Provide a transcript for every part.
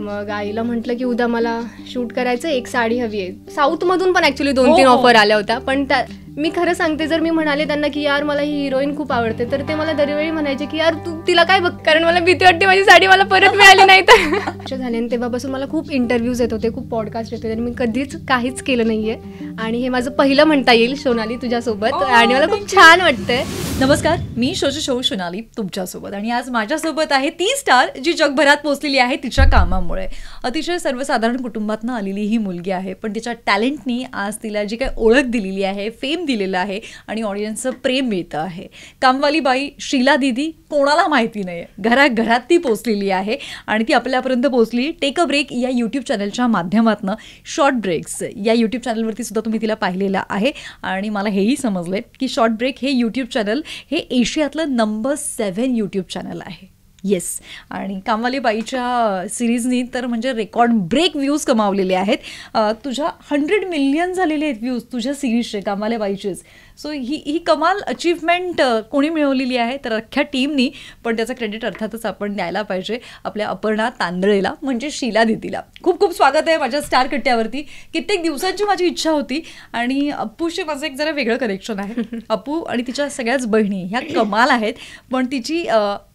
मग आईला म्हटलं की उद्या मला शूट करायचं एक साडी हवी आहे साऊथमधून पण ऍक्च्युली दोन तीन ऑफर आल्या होत्या पण त्या मी खरं सांगते जर मी म्हणाले त्यांना की यार मला ही हिरोईन खूप आवडते तर ते मला दरवेळी म्हणायचे की यार तू तिला काय बघ कारण मला भीती वाटते माझी साडी मला परत मिळाली नाही तर झाले आणि तेव्हापासून मला खूप इंटरव्ह्यूज येत होते खूप पॉडकास्ट येत होते आणि मी कधीच काहीच केलं नाहीये आणि हे माझं पहिलं म्हणता येईल सोनाली तुझ्यासोबत oh, आणि मला खूप छान वाटतंय नमस्कार मी शोजू शो सोनाली तुमच्यासोबत आणि आज माझ्यासोबत आहे ती स्टार जी जगभरात पोहोचलेली आहे तिच्या कामामुळे अतिशय सर्वसाधारण कुटुंबातनं आलेली ही मुलगी आहे पण तिच्या टॅलेंटनी आज तिला जी काही ओळख दिलेली आहे फेम दिलेलं आहे आणि ऑडियन्सचं प्रेम मिळतं आहे कामवाली बाई शीला दिदी कोणाला माहिती नाही घराघरात ती पोचलेली आहे आणि ती आपल्यापर्यंत पोचली टेक अ ब्रेक या यूट्यूब चॅनलच्या माध्यमातून शॉर्ट ब्रेक्स या यूट्यूब चॅनलवरती सुद्धा तुम्ही तिला पाहिलेला आहे आणि मला हेही समजलं की शॉर्ट ब्रेक हे यूट्यूब चॅनल हे एशियातलं नंबर सेव्हन यूट्यूब चॅनल आहे येस आणि बाईच्या सिरीजनी तर म्हणजे रेकॉर्ड ब्रेक व्ह्यूज कमावलेले आहेत तुझ्या हंड्रेड मिलियन झालेले आहेत व्ह्यूज तुझ्या सिरीजचे कामालेबाईचेच सो ही ही कमाल अचीवमेंट कोणी मिळवलेली आहे तर अख्ख्या टीमनी पण त्याचा क्रेडिट अर्थातच आपण द्यायला पाहिजे आपल्या अपर्णा तांदळेला म्हणजे शिला दिदीला खूप खूप स्वागत आहे माझ्या स्टार कट्ट्यावरती कित्येक दिवसांची माझी इच्छा होती आणि अप्पूशी माझं एक जरा वेगळं कनेक्शन आहे अप्पू आणि तिच्या सगळ्याच बहिणी ह्या कमाल आहेत पण तिची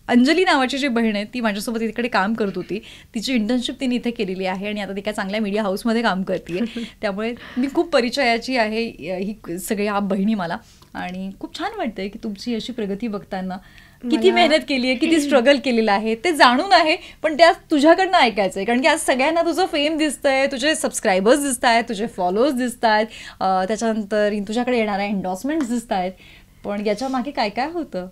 अंजली नावाची जी बहीण आहे ती माझ्यासोबत तिकडे काम करत होती तिची इंटर्नशिप तिने इथे केलेली आहे आणि आता ती काय चांगल्या मीडिया हाऊसमध्ये काम करते त्यामुळे मी खूप परिचयाची आहे ही सगळी आप बहिणी मला आणि खूप छान वाटतंय की तुमची अशी प्रगती बघताना किती मेहनत केली आहे किती स्ट्रगल केलेलं आहे ते जाणून आहे पण ते आज तुझ्याकडनं ऐकायचं आहे कारण की आज सगळ्यांना तुझं फेम आहे तुझे सबस्क्रायबर्स दिसत आहेत तुझे फॉलोअर्स दिसत आहेत त्याच्यानंतर तुझ्याकडे येणाऱ्या एन्डॉर्समेंट्स दिसत आहेत पण याच्या मागे काय काय होतं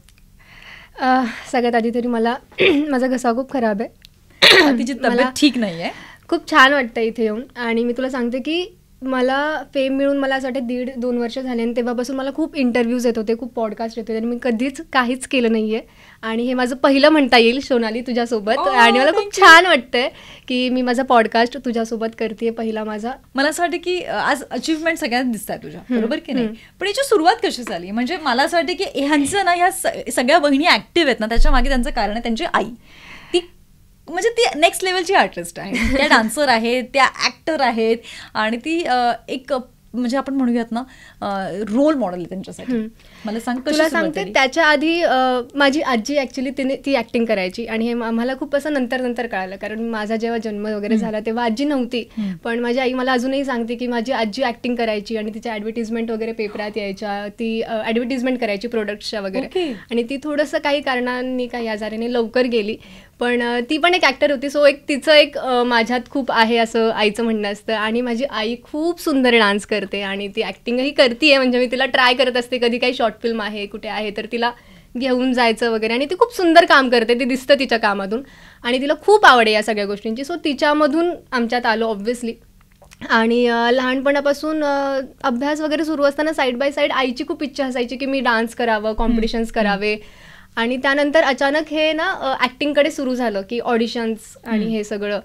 सगळ्यात आधी तरी मला माझा घसा खूप खराब आहे तिची ठीक नाही आहे खूप छान वाटतं इथे येऊन आणि मी तुला सांगते की मला फेम मिळून मला असं वाटतं दीड दोन वर्ष झाले आणि तेव्हापासून मला खूप इंटरव्ह्यूज येत होते खूप पॉडकास्ट येत होते आणि मी कधीच काहीच केलं नाही आहे आणि हे माझं पहिलं म्हणता येईल सोनाली तुझ्यासोबत oh, आणि मला खूप छान वाटतंय की मी माझा पॉडकास्ट तुझ्यासोबत करते पहिला माझा मला असं वाटतं की आज अचीवमेंट सगळ्यात दिसतात तुझ्या बरोबर की नाही पण याची सुरुवात कशी झाली म्हणजे मला असं वाटतं की ह्यांचं ना ह्या सगळ्या बहिणी ऍक्टिव्ह आहेत ना त्याच्या मागे त्यांचं कारण आहे त्यांची आई म्हणजे ती नेक्स्ट लेवलची आर्टिस्ट आहे त्या डान्सर आहेत त्या ॲक्टर आहेत आणि ती एक म्हणजे आपण म्हणूयात ना रोल मॉडेल आहे त्यांच्यासाठी मला सांग तुला सांगते त्याच्या आधी माझी आजी ॲक्च्युली तिने ती ॲक्टिंग करायची आणि हे आम्हाला खूप असं नंतर नंतर कळालं कारण माझा जेव्हा जन्म वगैरे झाला तेव्हा आजी नव्हती पण माझी आई मला अजूनही सांगते की माझी आजी ॲक्टिंग करायची आणि तिच्या ॲडव्हर्टिजमेंट वगैरे पेपरात यायच्या ती ॲडव्हर्टिजमेंट करायची प्रोडक्टच्या वगैरे आणि ती थोडंसं काही कारणांनी काही आजाराने लवकर गेली पण ती पण एक ॲक्टर होती सो एक तिचं एक माझ्यात खूप आहे असं आईचं म्हणणं असतं आणि माझी आई खूप सुंदर डान्स करते आणि ती ॲक्टिंगही करते म्हणजे मी तिला ट्राय करत असते कधी काही शॉर्ट फिल्म आहे कुठे आहे तर तिला घेऊन जायचं वगैरे आणि ती खूप सुंदर काम करते ती दिसतं तिच्या कामातून आणि तिला खूप आवड आहे या सगळ्या गोष्टींची सो तिच्यामधून आमच्यात आलो ऑब्व्हियसली आणि लहानपणापासून अभ्यास वगैरे सुरू असताना साईड बाय साईड आईची खूप इच्छा असायची की मी डान्स करावं कॉम्पिटिशन्स करावे आणि त्यानंतर अचानक हे ना ॲक्टिंगकडे सुरू झालं की ऑडिशन्स आणि हे सगळं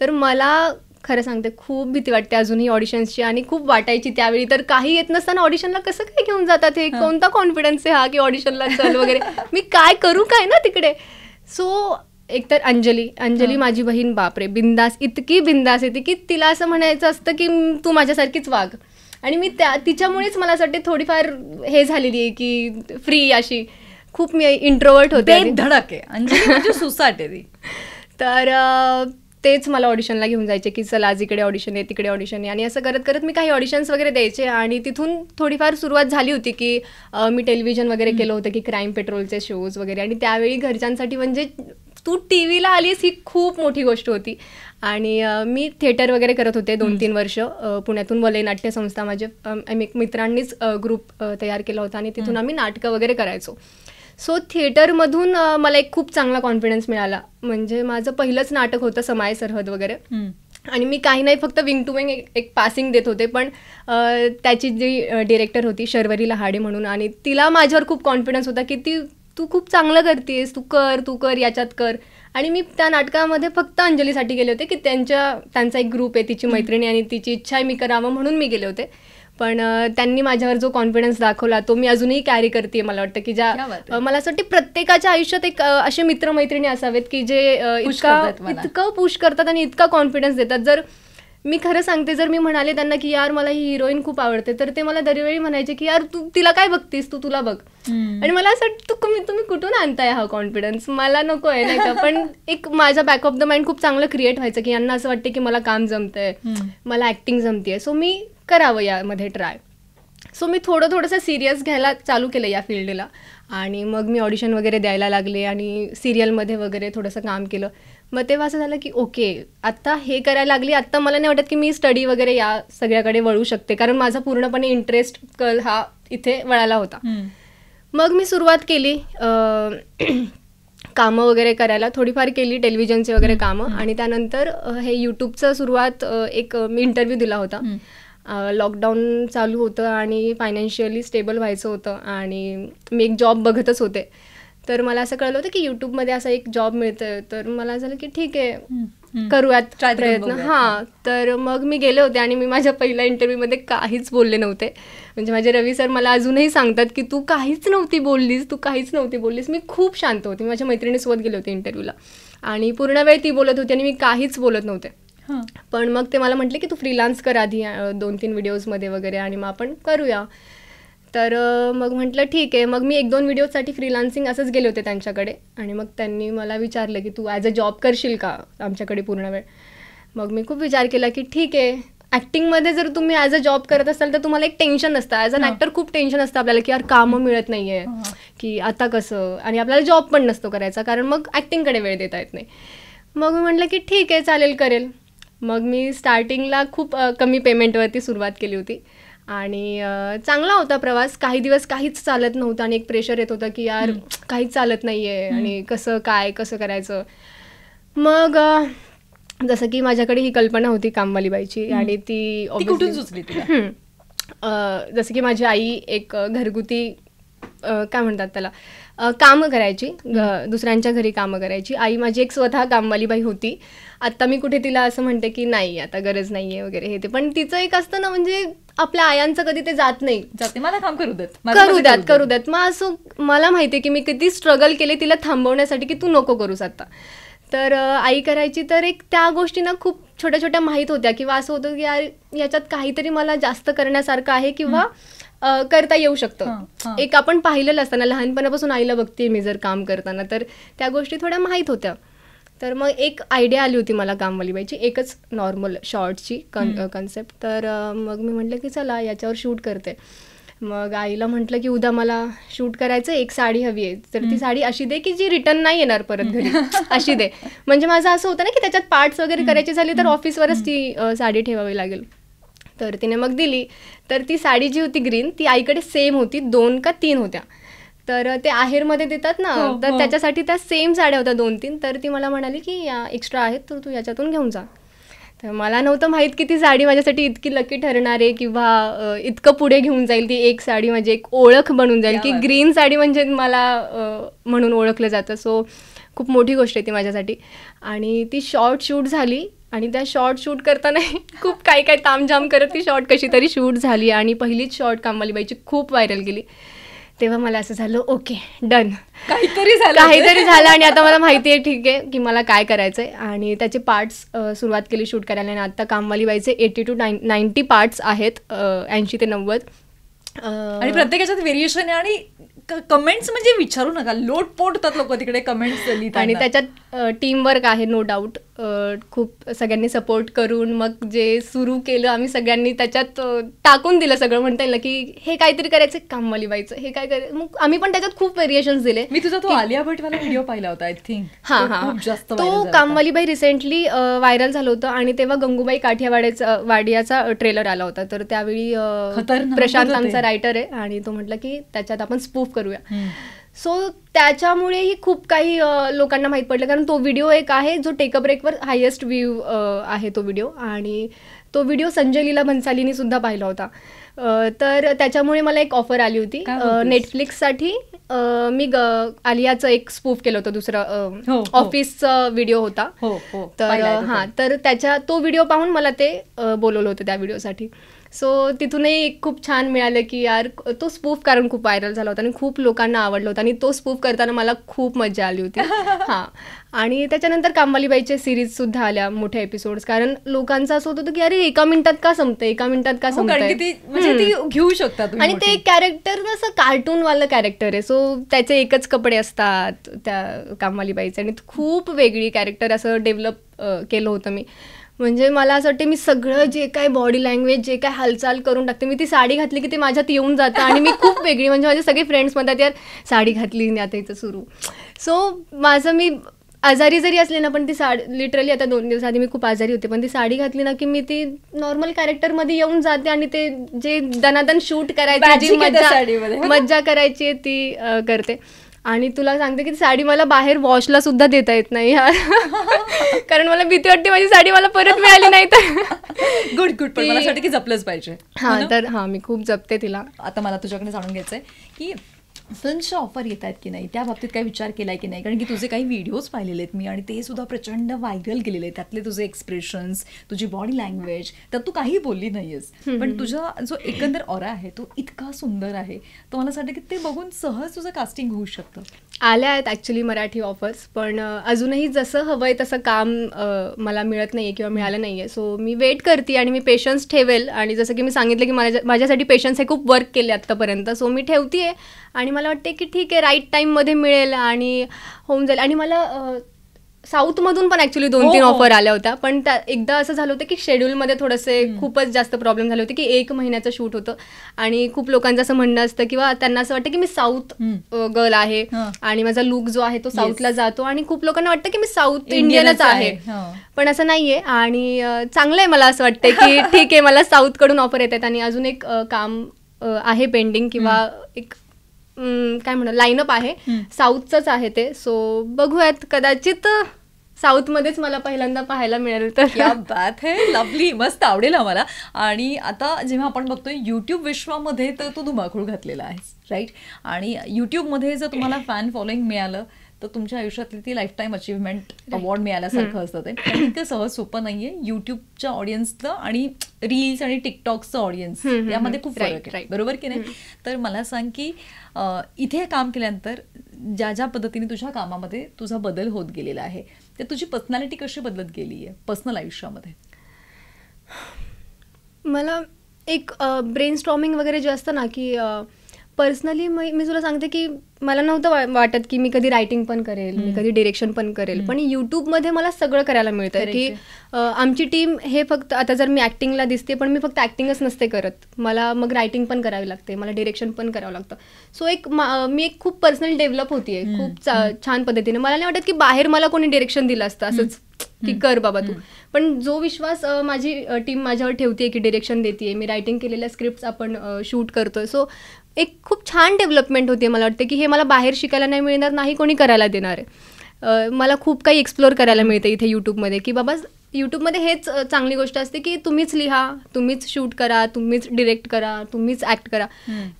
तर मला खरं सांगते खूप भीती वाटते अजूनही ऑडिशन्सची आणि खूप वाटायची त्यावेळी तर काही येत नसताना ऑडिशनला कसं काय घेऊन जातात हे कोणता कॉन्फिडन्स आहे हा की ऑडिशनला चल वगैरे मी काय करू काय ना तिकडे सो एकतर अंजली अंजली माझी बहीण बापरे बिंदास इतकी बिंदास येते की तिला असं म्हणायचं असतं की तू माझ्यासारखीच वाघ आणि मी त्या तिच्यामुळेच मला असं वाटते थोडीफार हे झालेली आहे की फ्री अशी खूप मी इंट्रोवर्ट होते धडक आहे म्हणजे सुसाट आहे ती तर तेच मला ऑडिशनला घेऊन जायचे की चला आज इकडे ऑडिशन आहे तिकडे ऑडिशन आहे आणि असं करत करत मी काही ऑडिशन्स वगैरे द्यायचे आणि तिथून थोडीफार सुरुवात झाली होती की मी टेलिव्हिजन वगैरे केलं होतं की क्राईम पेट्रोलचे शोज वगैरे आणि त्यावेळी घरच्यांसाठी म्हणजे तू टी व्हीला आलीस ही खूप मोठी गोष्ट होती आणि मी थिएटर वगैरे करत होते दोन तीन वर्ष पुण्यातून वलय नाट्य संस्था माझे मित्रांनीच ग्रुप तयार केला होता आणि तिथून आम्ही नाटकं वगैरे करायचो सो थिएटरमधून मला एक खूप चांगला कॉन्फिडन्स मिळाला म्हणजे माझं पहिलंच नाटक होतं समाय सरहद वगैरे आणि मी काही नाही फक्त विंग टू विंग एक, पासिंग देत होते पण त्याची जी डिरेक्टर होती शर्वरी लहाडे म्हणून आणि तिला माझ्यावर खूप कॉन्फिडन्स होता की ती तू खूप चांगलं करतेस तू कर तू कर याच्यात कर आणि मी त्या नाटकामध्ये फक्त अंजलीसाठी गेले होते की त्यांच्या त्यांचा एक ग्रुप आहे तिची मैत्रिणी आणि तिची इच्छा आहे मी करावं म्हणून मी गेले होते पण त्यांनी माझ्यावर जो कॉन्फिडन्स दाखवला तो मी अजूनही कॅरी करते मला वाटतं की ज्या मला असं वाटते प्रत्येकाच्या आयुष्यात एक असे मित्रमैत्रिणी असावेत की जे इतका इतकं पुश करतात आणि इतका कॉन्फिडन्स देतात जर मी खरं सांगते जर मी म्हणाले त्यांना की यार मला ही हिरोईन खूप आवडते तर ते मला दरवेळी म्हणायचे की यार तू तिला काय बघतीस तू तुला बघ आणि मला असं तू तुम्ही तुम्ही कुठून आणताय हा कॉन्फिडन्स मला नको आहे नाही का पण एक माझा बॅक ऑफ द माइंड खूप चांगलं क्रिएट व्हायचं की यांना असं वाटतं की मला काम जमतंय मला ऍक्टिंग जमतीय सो मी करावं यामध्ये ट्राय सो मी थोडं थोडंसं सिरियस घ्यायला चालू केलं या फील्डला आणि मग मी ऑडिशन वगैरे द्यायला लागले आणि सिरियलमध्ये वगैरे थोडंसं काम केलं मग तेव्हा असं झालं की ओके आत्ता हे करायला लागली आत्ता मला नाही वाटत की मी स्टडी वगैरे या सगळ्याकडे वळू शकते कारण माझा पूर्णपणे इंटरेस्ट कल हा इथे वळाला होता मग मी सुरुवात केली कामं वगैरे करायला थोडीफार केली टेलिव्हिजनचे वगैरे कामं आणि त्यानंतर हे यूट्यूबचं सुरुवात एक मी इंटरव्ह्यू दिला होता लॉकडाऊन चालू होतं आणि फायनान्शियली स्टेबल व्हायचं होतं आणि मी एक जॉब बघतच होते तर मला असं कळलं होतं की यूट्यूबमध्ये असा एक जॉब मिळतोय तर मला झालं की ठीक आहे करूयात प्रयत्न हां तर मग मी गेले होते आणि मी माझ्या पहिल्या इंटरव्ह्यूमध्ये काहीच बोलले नव्हते म्हणजे माझे रवी सर मला अजूनही सांगतात की तू काहीच नव्हती बोललीस तू काहीच नव्हती बोललीस मी खूप शांत होती मी माझ्या मैत्रिणीसोबत गेले होते इंटरव्ह्यूला आणि पूर्ण वेळ ती बोलत होती आणि मी काहीच बोलत नव्हते पण मग ते मला म्हटले की तू फ्रीलान्स कर आधी दोन तीन व्हिडिओजमध्ये वगैरे आणि मग आपण करूया तर मग म्हटलं ठीक आहे मग मी एक दोन व्हिडिओसाठी फ्रीलान्सिंग असंच गेले होते त्यांच्याकडे आणि मग त्यांनी मला विचारलं की तू ॲज अ जॉब करशील का आमच्याकडे पूर्ण वेळ मग मी खूप विचार केला की ठीक आहे ॲक्टिंगमध्ये जर तुम्ही ॲज अ जॉब करत असाल तर तुम्हाला एक टेन्शन असतं ॲज अन ॲक्टर खूप टेन्शन असतं आपल्याला की यार कामं मिळत नाही आहे की आता कसं आणि आपल्याला जॉब पण नसतो करायचा कारण मग ॲक्टिंगकडे वेळ देता येत नाही मग मी म्हटलं की ठीक आहे चालेल करेल मग मी स्टार्टिंगला खूप कमी पेमेंटवरती सुरुवात केली होती आणि चांगला होता प्रवास काही दिवस काहीच चालत नव्हतं आणि एक प्रेशर येत होतं की यार काहीच चालत नाही आहे आणि कसं काय कसं करायचं मग जसं की माझ्याकडे ही कल्पना होती कामवाली बाईची आणि ती कुठून सुचली जसं की माझी आई एक घरगुती काय म्हणतात त्याला कामं करायची दुसऱ्यांच्या घरी कामं करायची आई माझी एक स्वतः कामवाली बाई होती आत्ता मी कुठे तिला असं म्हणते की नाही आता गरज नाही आहे वगैरे हे ते पण तिचं एक असतं ना म्हणजे आपल्या आयांचं कधी ते जात नाही जाते मला काम करू देत करू द्यात करू देत मग असं मला माहिती की मी किती स्ट्रगल केले तिला थांबवण्यासाठी की तू नको करूस आता तर आई करायची तर एक त्या गोष्टींना खूप छोट्या छोट्या माहीत होत्या किंवा असं होतं की यार याच्यात काहीतरी मला जास्त करण्यासारखं आहे किंवा करता येऊ शकतं एक आपण पाहिलेलं असताना लहानपणापासून आईला बघते मी जर काम करताना तर त्या गोष्टी थोड्या माहीत होत्या तर मग एक आयडिया आली होती मला कामवाली बाईची एकच नॉर्मल शॉर्टची कन कन्सेप्ट तर मग मी म्हटलं की चला याच्यावर शूट करते मग आईला म्हटलं की उद्या मला शूट करायचं एक साडी हवी आहे तर ती साडी अशी दे की जी रिटर्न नाही येणार परत घरी अशी दे म्हणजे माझं असं होतं ना की त्याच्यात पार्ट्स वगैरे करायचे झाले तर ऑफिसवरच ती साडी ठेवावी लागेल तर तिने मग दिली तर ती साडी जी होती ग्रीन ती आईकडे सेम होती दोन का तीन होत्या तर ते आहेरमध्ये देतात ना हो, तर हो. त्याच्यासाठी त्या सेम साड्या होत्या दोन तीन तर ती मला म्हणाली की या एक्स्ट्रा आहेत तर तू याच्यातून घेऊन जा तर मला नव्हतं माहीत की ती साडी माझ्यासाठी इतकी लकी ठरणार आहे किंवा इतकं पुढे घेऊन जाईल ती एक साडी म्हणजे एक ओळख बनून जाईल की ग्रीन साडी म्हणजे मला म्हणून ओळखलं जातं सो खूप मोठी गोष्ट आहे ती माझ्यासाठी आणि ती शॉर्ट शूट झाली आणि त्या शॉर्ट शूट करताना खूप काय काय तामझाम करत ती शॉर्ट कशी तरी शूट झाली आणि पहिलीच शॉर्ट बाईची खूप व्हायरल गेली तेव्हा मला असं झालं ओके डन काहीतरी झालं काहीतरी झालं आणि आता मला माहिती आहे ठीक आहे की मला काय करायचं आहे आणि त्याचे पार्ट्स सुरुवात केली शूट करायला आणि आता बाईचे eighty two nine ninety parts आहेत ऐंशी ते नव्वद आणि प्रत्येकाच्यात व्हेरिएशन आहे आणि कमेंट्स म्हणजे विचारू नका लोट पोटतात लोक तिकडे कमेंट्स आणि त्याच्यात टीमवर्क आहे नो डाऊट खूप सगळ्यांनी सपोर्ट करून मग जे सुरू केलं आम्ही सगळ्यांनी त्याच्यात टाकून दिलं सगळं म्हणता येईल की हे काहीतरी करायचं कामवाली हे काय करायचं मग आम्ही पण त्याच्यात खूप व्हेरिएशन्स दिले मी तुझा तो आलिया वाला व्हिडिओ पाहिला होता आय थिंक हा जास्त तो कामवाली बाई रिसेंटली व्हायरल झालं होतं आणि तेव्हा गंगूबाई काठियावाड्याचा वाडियाचा ट्रेलर आला होता तर त्यावेळी प्रशांत आमचा रायटर आहे आणि तो म्हटलं की त्याच्यात आपण स्पूफ करूया सो त्याच्यामुळेही खूप काही लोकांना माहीत पडलं कारण तो व्हिडिओ एक आहे जो टेक अ ब्रेकवर हायेस्ट व्ह्यू आहे तो व्हिडिओ आणि तो व्हिडिओ संजय लीला भन्सालीनी सुद्धा पाहिला होता तर त्याच्यामुळे मला एक ऑफर आली होती नेटफ्लिक्ससाठी मी आलियाचं एक स्पूफ केलं होतं दुसरं ऑफिसचा हो, हो. व्हिडिओ होता हो, तर हां तर त्याच्या तो व्हिडिओ पाहून मला ते बोलवलं होतं त्या व्हिडिओसाठी सो तिथूनही खूप छान मिळालं की यार तो स्पूफ कारण खूप व्हायरल झाला होता आणि खूप लोकांना आवडला होता आणि तो स्पूफ करताना मला खूप मजा आली होती हां आणि त्याच्यानंतर सीरीज सुद्धा आल्या मोठ्या एपिसोड्स कारण लोकांचं असं होतं की अरे एका मिनिटात का संपतं एका मिनिटात का हो, संपतं म्हणजे घेऊ शकतात आणि ते एक कॅरेक्टर असं कार्टूनवालं कॅरेक्टर आहे सो त्याचे एकच कपडे असतात त्या कामवालीबाईचे आणि खूप वेगळी कॅरेक्टर असं डेव्हलप केलं होतं मी म्हणजे मला असं वाटते मी सगळं जे काय बॉडी लँग्वेज जे काय हालचाल करून टाकते मी ती साडी घातली की ते माझ्यात येऊन जातं आणि मी खूप वेगळी म्हणजे माझे सगळे फ्रेंड्स म्हणतात यार साडी घातली नाही आता इथं सुरू सो माझं मी आजारी जरी असले ना पण ती साडी लिटरली आता दोन दिवस आधी मी खूप आजारी होते पण ती साडी घातली ना की मी ती नॉर्मल कॅरेक्टरमध्ये येऊन जाते आणि ते जे दनादन शूट करायचं हो मज्जा करायची ती करते आणि तुला सांगते की साडी मला बाहेर वॉशला सुद्धा देता येत नाही यार कारण मला भीती वाटते माझी साडी मला परत मिळाली नाही तर गुड गुड पण मला की जपलंच पाहिजे हा हो तर हा मी खूप जपते तिला आता मला तुझ्याकडे जाणून घ्यायचंय की फिल्मच्या ऑफर येत आहेत की नाही त्या बाबतीत काही विचार केला आहे की नाही कारण की तुझे काही व्हिडिओज पाहिलेले आहेत मी आणि ते सुद्धा प्रचंड व्हायरल गेलेले आहेत त्यातले तुझे एक्सप्रेशन्स तुझी बॉडी लँग्वेज तर तू काही बोलली नाही पण तुझा जो एकंदर ऑरा आहे तो इतका सुंदर आहे तर मला असं वाटतं की ते बघून सहज तुझं कास्टिंग होऊ शकतं आल्या आहेत ॲक्च्युली मराठी ऑफर्स पण अजूनही जसं हवं तसं काम मला मिळत नाही किंवा मिळालं नाही सो मी वेट करते आणि मी पेशन्स ठेवेल आणि जसं की मी सांगितलं की माझ्या माझ्यासाठी पेशन्स हे खूप वर्क केले आत्तापर्यंत सो मी ठेवते आणि मला वाटते की ठीक आहे राईट मध्ये मिळेल आणि होऊन जाईल आणि मला साऊथमधून पण ॲक्च्युली दोन हो, तीन ऑफर हो. आल्या होत्या पण एकदा असं झालं होतं की शेड्यूलमध्ये थोडंसे खूपच जास्त प्रॉब्लेम झाले होते की एक महिन्याचं शूट होतं आणि खूप लोकांचं असं म्हणणं असतं किंवा त्यांना असं वाटतं की मी साऊथ गर्ल आहे आणि माझा लुक जो आहे तो साऊथला जातो आणि खूप लोकांना वाटतं की मी साऊथ इंडियनच आहे पण असं नाहीये आणि चांगलं आहे मला असं वाटतं की ठीक आहे मला साऊथकडून ऑफर येत आहेत आणि अजून एक काम आहे पेंडिंग किंवा एक काय म्हणा लाईनअप आहे साऊथचंच आहे ते सो बघूयात कदाचित साऊथमध्येच मध्येच मला पहिल्यांदा पाहायला मिळेल तर या बात आहे लवली मस्त आवडेल आम्हाला आणि आता जेव्हा आपण बघतोय यूट्यूब विश्वामध्ये तर तू धुमाकूळ घातलेला आहे राईट आणि यूट्यूबमध्ये जर तुम्हाला फॅन फॉलोईंग मिळालं तर तुमच्या आयुष्यातली ती टाईम अचीवमेंट अवॉर्ड मिळाल्यासारखं असतं ते इतकं सहज सोपं नाहीये युट्यूबच्या ऑडियन्सचं आणि रील्स आणि टिकटॉकचं ऑडियन्स यामध्ये खूप फरक आहे बरोबर की नाही तर मला सांग की इथे काम केल्यानंतर ज्या ज्या पद्धतीने तुझ्या कामामध्ये तुझा बदल होत गेलेला आहे तर तुझी पर्सनॅलिटी कशी बदलत गेली आहे पर्सनल आयुष्यामध्ये मला एक ब्रेन स्ट्रॉमिंग वगैरे जे असतं ना की पर्सनली मी मी तुला सांगते की मला नव्हतं वाटत की मी कधी रायटिंग पण करेल मी कधी डिरेक्शन पण करेल पण युट्यूबमध्ये मला सगळं करायला मिळतं की आमची टीम हे फक्त आता जर मी ॲक्टिंगला दिसते पण मी फक्त ॲक्टिंगच नसते करत मला मग रायटिंग पण करावी लागते मला डिरेक्शन पण करावं लागतं सो एक मी एक खूप पर्सनल डेव्हलप होतीये खूप छान पद्धतीने मला नाही वाटत की बाहेर मला कोणी डिरेक्शन दिलं असतं असंच की कर बाबा तू पण जो विश्वास माझी टीम माझ्यावर ठेवते की डिरेक्शन देते मी रायटिंग केलेल्या स्क्रिप्ट आपण शूट करतोय सो एक खूप छान डेव्हलपमेंट होती मला वाटते की हे मला बाहेर शिकायला नाही मिळणार नाही कोणी करायला देणार आहे मला खूप काही एक्सप्लोअर करायला मिळते इथे यूट्यूबमध्ये की बाबा यूट्यूबमध्ये हेच चांगली गोष्ट असते की तुम्हीच लिहा तुम्हीच शूट करा तुम्हीच डिरेक्ट करा तुम्हीच ऍक्ट करा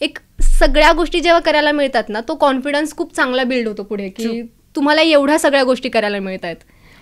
एक सगळ्या गोष्टी जेव्हा करायला मिळतात ना तो कॉन्फिडन्स खूप चांगला बिल्ड होतो पुढे की तुम्हाला एवढ्या सगळ्या गोष्टी करायला मिळत आहेत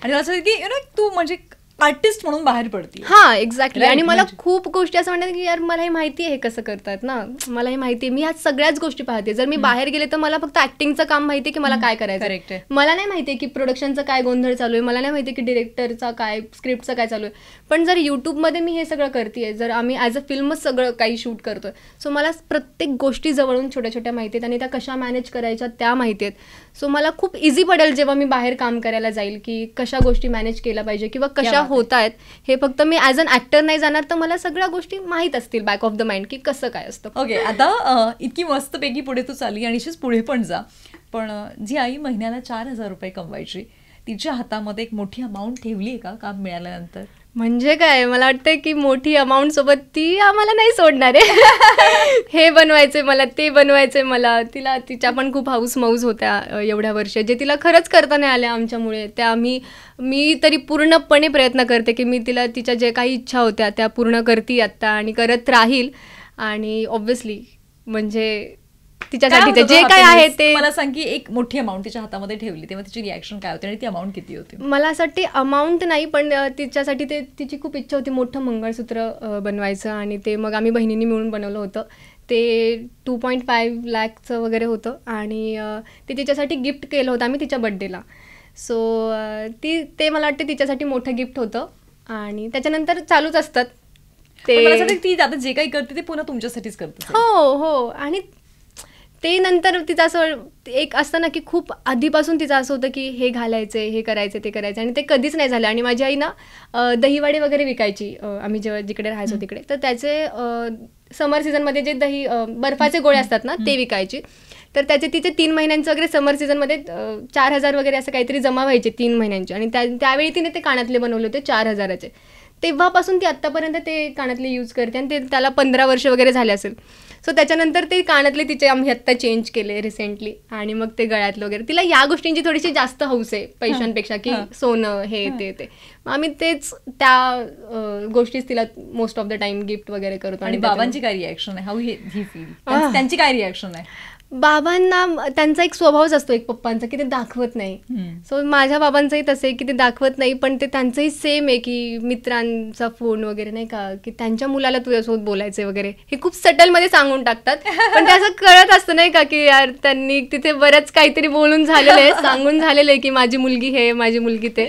आणि असं की यु नो तू म्हणजे आर्टिस्ट म्हणून बाहेर पडते हा एक्झॅक्टली आणि मला म्हणजे खूप गोष्टी असं म्हणतात की यार मला हे माहिती आहे कसं करतात ना मला हे माहिती आहे मी ह्या सगळ्याच गोष्टी पाहते जर मी बाहेर गेले तर मला फक्त ऍक्टिंगचं काम माहिती आहे की मला काय करायचं मला नाही माहिती की प्रोडक्शनचं काय गोंधळ चालू आहे मला नाही माहिती की डिरेक्टरचा काय स्क्रिप्टचं काय चालू आहे पण जर युट्यूबमध्ये मी हे सगळं करते जर आम्ही ॲज अ फिल्मच सगळं काही शूट करतोय सो मला प्रत्येक गोष्टी जवळून छोट्या छोट्या माहिती आहेत आणि त्या कशा मॅनेज करायच्या त्या माहिती आहेत सो मला खूप इझी पडेल जेव्हा मी बाहेर काम करायला जाईल की कशा गोष्टी मॅनेज केल्या पाहिजे किंवा कशा होत आहेत हे फक्त मी ॲज अन ऍक्टर नाही जाणार तर मला सगळ्या गोष्टी माहीत असतील बॅक ऑफ द माइंड की कसं काय असतं ओके आता इतकी मस्तपैकी पुढे तू चालली आणि पुढे पण जा पण जी आई महिन्याला चार हजार रुपये कमवायची तिच्या हातामध्ये एक मोठी अमाऊंट ठेवली आहे का काम मिळाल्यानंतर म्हणजे काय मला वाटतं की मोठी अमाऊंट सोबत ती आम्हाला नाही सोडणार आहे हे बनवायचे मला ते बनवायचे मला तिला तिच्या पण खूप हाऊस मौज होत्या एवढ्या वर्ष जे तिला खरंच करता नाही आल्या आमच्यामुळे त्या आम्ही मी तरी पूर्णपणे प्रयत्न करते की मी तिला तिच्या जे काही इच्छा होत्या त्या पूर्ण करते आत्ता आणि करत राहील आणि ऑब्व्हियसली म्हणजे तिच्यासाठी जे काय आहे ते मला सांग की एक मोठी अमाऊंट तिच्या हातामध्ये ठेवली तेव्हा तिची रिॲक्शन काय होती आणि ती अमाऊंट किती होती मला असं वाटते अमाऊंट नाही पण तिच्यासाठी ते तिची खूप इच्छा होती मोठं मंगळसूत्र बनवायचं आणि ते मग आम्ही बहिणींनी मिळून बनवलं होतं ते टू पॉईंट फाईव्ह लॅकचं वगैरे होतं आणि ते तिच्यासाठी गिफ्ट केलं होतं आम्ही तिच्या बड्डेला सो ती ते मला वाटते तिच्यासाठी मोठं गिफ्ट होतं आणि त्याच्यानंतर चालूच असतात ते ती आता जे काही करते ते पुन्हा तुमच्यासाठीच करते हो हो आणि ते नंतर तिचं असं एक असतं ना की खूप आधीपासून तिचं असं होतं की हे घालायचं हे करायचं ते करायचं आणि ते कधीच नाही झालं आणि माझी आई ना दहीवाडे वगैरे विकायची आम्ही जेव्हा जिकडे राहायचो तिकडे तर त्याचे समर सीझनमध्ये जे दही बर्फाचे गोळे असतात ना ते विकायची तर त्याचे तिचे तीन महिन्यांचं वगैरे समर सीझनमध्ये चार हजार वगैरे असं काहीतरी जमा व्हायचे तीन महिन्यांचे आणि त्या त्यावेळी तिने ते कानातले बनवले होते चार हजाराचे तेव्हापासून ती आत्तापर्यंत ते कानातले यूज करते आणि ते त्याला पंधरा वर्ष वगैरे झाले असेल सो त्याच्यानंतर ते कानातले तिचे आम्ही आत्ता चेंज केले रिसेंटली आणि मग ते गळ्यातलं वगैरे तिला या गोष्टींची थोडीशी जास्त हौस आहे पैशांपेक्षा की सोनं हे ते ते आम्ही तेच त्या गोष्टीच तिला most of the time gift वगैरे करतो आणि बाबांची काय रिॲक्शन आहे हाऊ ही फील त्यांची काय रिॲक्शन आहे बाबांना त्यांचा एक स्वभावच असतो एक पप्पांचा की ते दाखवत नाही सो माझ्या बाबांचंही आहे की ते दाखवत नाही पण ते त्यांचंही सेम आहे की मित्रांचा फोन वगैरे नाही का की त्यांच्या मुलाला तुझ्यासोबत बोलायचे वगैरे हे खूप सटलमध्ये सांगून टाकतात पण ते असं कळत असतं नाही का की यार त्यांनी तिथे बरंच काहीतरी बोलून झालेलं आहे सांगून झालेलं आहे की माझी मुलगी हे माझी मुलगी ते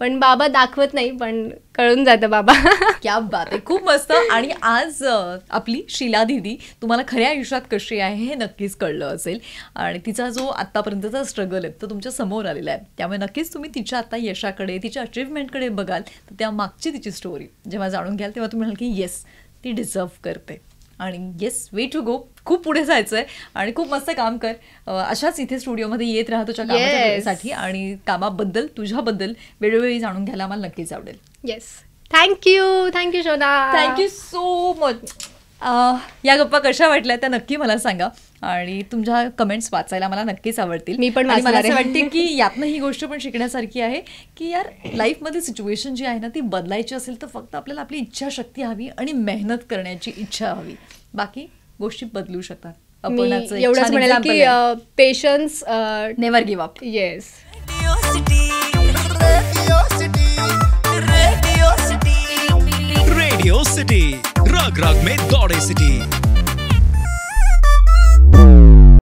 पण बाबा दाखवत नाही पण कळून जातं बाबा क्या बात आहे खूप मस्त आणि आज आपली शिला दिदी तुम्हाला खऱ्या आयुष्यात कशी आहे हे नक्कीच कळलं असेल आणि तिचा जो आत्तापर्यंतचा स्ट्रगल आहे तो तुमच्या समोर आलेला आहे त्यामुळे नक्कीच तुम्ही तिच्या आता यशाकडे तिच्या अचिव्हमेंटकडे बघाल तर त्या मागची तिची स्टोरी जेव्हा जाणून घ्याल तेव्हा तुम्ही म्हणाल की येस ती डिझर्व करते आणि येस वे टू गो खूप पुढे जायचंय आणि खूप मस्त काम कर अशाच इथे स्टुडिओमध्ये येत राहतो तुझ्या कामासाठी आणि कामाबद्दल तुझ्याबद्दल वेळोवेळी जाणून घ्यायला मला नक्कीच आवडेल येस थँक्यू थँक्यू शोधा थँक्यू सो मच या गप्पा कशा वाटल्या त्या नक्की मला सांगा आणि तुमच्या कमेंट्स वाचायला मला नक्कीच आवडतील मी पण मला असं वाटते की यातनं ही गोष्ट पण शिकण्यासारखी आहे की यार लाईफमध्ये सिच्युएशन जी आहे ना ती बदलायची असेल तर फक्त आपल्याला आपली इच्छाशक्ती हवी आणि मेहनत करण्याची इच्छा हवी बाकी गोष्टी बदलू शकतात एवढंच म्हणेल की patience never give up yes radio city रग रग मे दौड़े सिटी